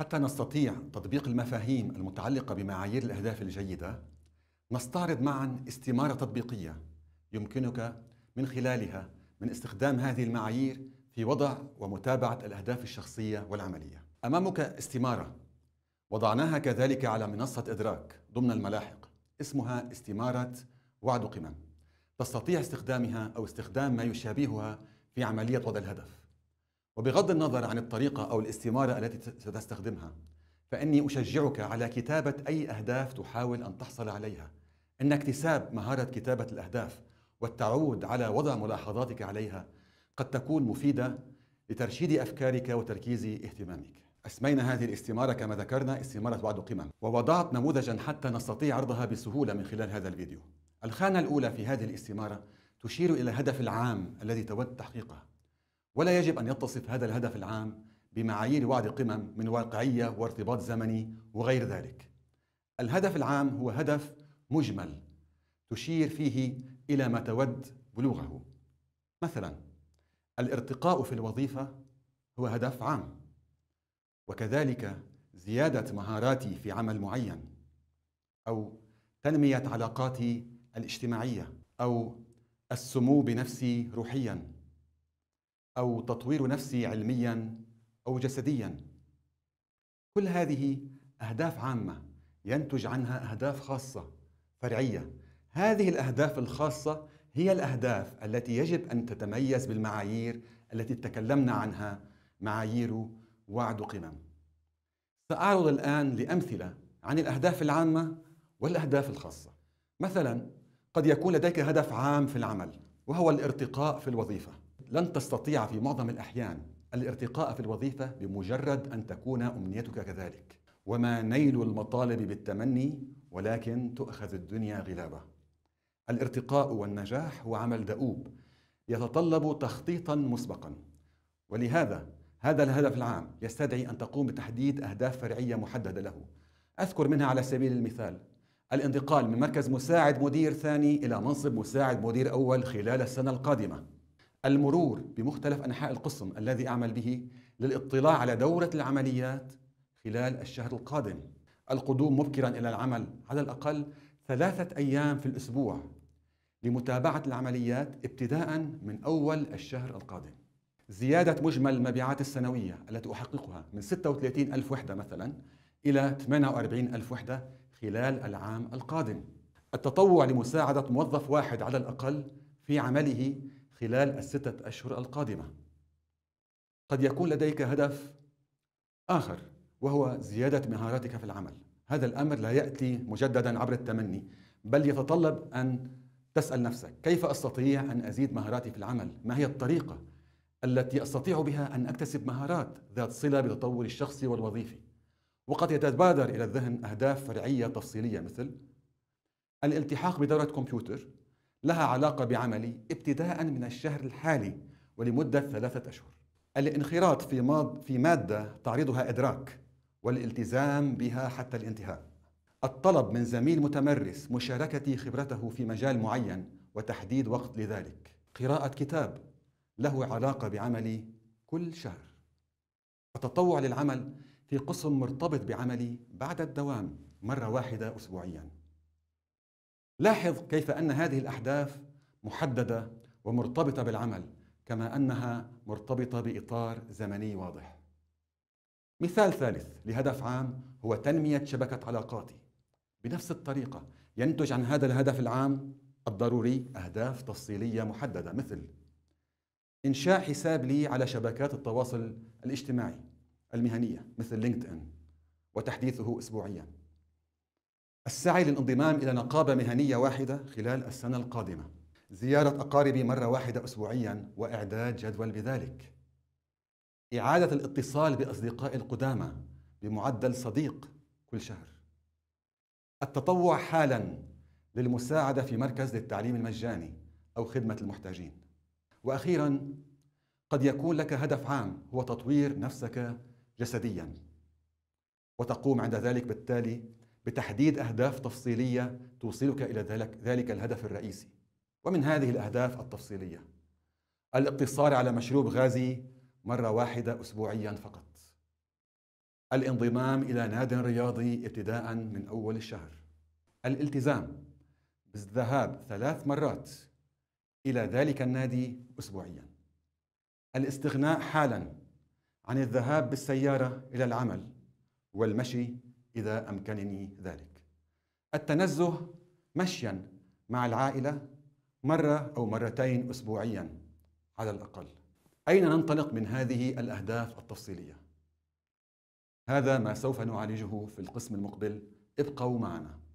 حتى نستطيع تطبيق المفاهيم المتعلقة بمعايير الأهداف الجيدة نستعرض معا استمارة تطبيقية يمكنك من خلالها من استخدام هذه المعايير في وضع ومتابعة الأهداف الشخصية والعملية أمامك استمارة وضعناها كذلك على منصة إدراك ضمن الملاحق اسمها استمارة وعد قمم تستطيع استخدامها أو استخدام ما يشابهها في عملية وضع الهدف وبغض النظر عن الطريقة أو الاستمارة التي ستستخدمها فإني أشجعك على كتابة أي أهداف تحاول أن تحصل عليها إن اكتساب مهارة كتابة الأهداف والتعود على وضع ملاحظاتك عليها قد تكون مفيدة لترشيد أفكارك وتركيز اهتمامك أسمينا هذه الاستمارة كما ذكرنا استمارة وعد قمم ووضعت نموذجا حتى نستطيع عرضها بسهولة من خلال هذا الفيديو الخانة الأولى في هذه الاستمارة تشير إلى الهدف العام الذي تود تحقيقه ولا يجب أن يتصف هذا الهدف العام بمعايير وعد قمم من واقعية وارتباط زمني وغير ذلك. الهدف العام هو هدف مجمل تشير فيه إلى ما تود بلوغه. مثلا الارتقاء في الوظيفة هو هدف عام. وكذلك زيادة مهاراتي في عمل معين أو تنمية علاقاتي الاجتماعية أو السمو بنفسي روحياً او تطوير نفسي علميا او جسديا كل هذه اهداف عامه ينتج عنها اهداف خاصه فرعيه هذه الاهداف الخاصه هي الاهداف التي يجب ان تتميز بالمعايير التي تكلمنا عنها معايير وعد قمم ساعرض الان لامثله عن الاهداف العامه والاهداف الخاصه مثلا قد يكون لديك هدف عام في العمل وهو الارتقاء في الوظيفه لن تستطيع في معظم الأحيان الارتقاء في الوظيفة بمجرد أن تكون أمنيتك كذلك وما نيل المطالب بالتمني ولكن تؤخذ الدنيا غلابة الارتقاء والنجاح هو عمل دؤوب يتطلب تخطيطا مسبقا ولهذا هذا الهدف العام يستدعي أن تقوم بتحديد أهداف فرعية محددة له أذكر منها على سبيل المثال الانتقال من مركز مساعد مدير ثاني إلى منصب مساعد مدير أول خلال السنة القادمة المرور بمختلف انحاء القسم الذي اعمل به للاطلاع على دوره العمليات خلال الشهر القادم القدوم مبكرا الى العمل على الاقل ثلاثه ايام في الاسبوع لمتابعه العمليات ابتداء من اول الشهر القادم زياده مجمل المبيعات السنويه التي احققها من 36 الف وحده مثلا الى 48 الف وحده خلال العام القادم التطوع لمساعده موظف واحد على الاقل في عمله خلال الستة أشهر القادمة قد يكون لديك هدف آخر وهو زيادة مهاراتك في العمل هذا الأمر لا يأتي مجددا عبر التمني بل يتطلب أن تسأل نفسك كيف أستطيع أن أزيد مهاراتي في العمل؟ ما هي الطريقة التي أستطيع بها أن أكتسب مهارات ذات صلة بتطور الشخصي والوظيفي؟ وقد يتبادر إلى الذهن أهداف فرعية تفصيلية مثل الالتحاق بدورة كمبيوتر لها علاقة بعملي ابتداء من الشهر الحالي ولمدة ثلاثة أشهر الانخراط في, ماد في مادة تعرضها إدراك والالتزام بها حتى الانتهاء الطلب من زميل متمرس مشاركة خبرته في مجال معين وتحديد وقت لذلك قراءة كتاب له علاقة بعملي كل شهر التطوع للعمل في قسم مرتبط بعملي بعد الدوام مرة واحدة أسبوعياً لاحظ كيف ان هذه الاحداث محدده ومرتبطه بالعمل كما انها مرتبطه باطار زمني واضح مثال ثالث لهدف عام هو تنميه شبكه علاقاتي بنفس الطريقه ينتج عن هذا الهدف العام الضروري اهداف تفصيليه محدده مثل انشاء حساب لي على شبكات التواصل الاجتماعي المهنيه مثل لينكد ان وتحديثه اسبوعيا السعي للانضمام إلى نقابة مهنية واحدة خلال السنة القادمة زيارة أقاربي مرة واحدة أسبوعيا وإعداد جدول بذلك إعادة الاتصال بأصدقاء القدامى بمعدل صديق كل شهر التطوع حالا للمساعدة في مركز للتعليم المجاني أو خدمة المحتاجين وأخيرا قد يكون لك هدف عام هو تطوير نفسك جسديا وتقوم عند ذلك بالتالي بتحديد أهداف تفصيلية توصلك إلى ذلك الهدف الرئيسي ومن هذه الأهداف التفصيلية الاقتصار على مشروب غازي مرة واحدة أسبوعيا فقط الانضمام إلى ناد رياضي ابتداء من أول الشهر الالتزام بالذهاب ثلاث مرات إلى ذلك النادي أسبوعيا الاستغناء حالا عن الذهاب بالسيارة إلى العمل والمشي إذا أمكنني ذلك التنزه مشيا مع العائلة مرة أو مرتين أسبوعيا على الأقل أين ننطلق من هذه الأهداف التفصيلية؟ هذا ما سوف نعالجه في القسم المقبل ابقوا معنا